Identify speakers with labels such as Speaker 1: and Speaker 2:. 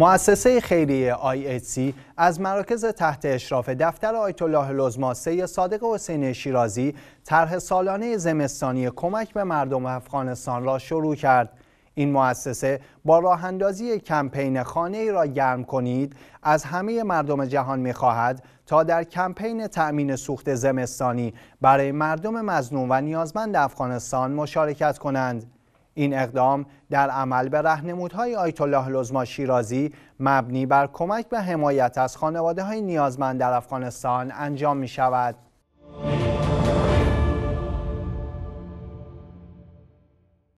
Speaker 1: مؤسسه خیریه IHC از مراکز تحت اشراف دفتر آیت الله لزما صادق حسین شیرازی طرح سالانه زمستانی کمک به مردم افغانستان را شروع کرد. این مؤسسه با اندازی کمپین خانه ای را گرم کنید از همه مردم جهان می خواهد تا در کمپین تأمین سوخت زمستانی برای مردم مزنون و نیازمند افغانستان مشارکت کنند. این اقدام در عمل به رهنمودهای آیت الله لزما شیرازی مبنی بر کمک به حمایت از خانواده های نیازمند در افغانستان انجام می شود.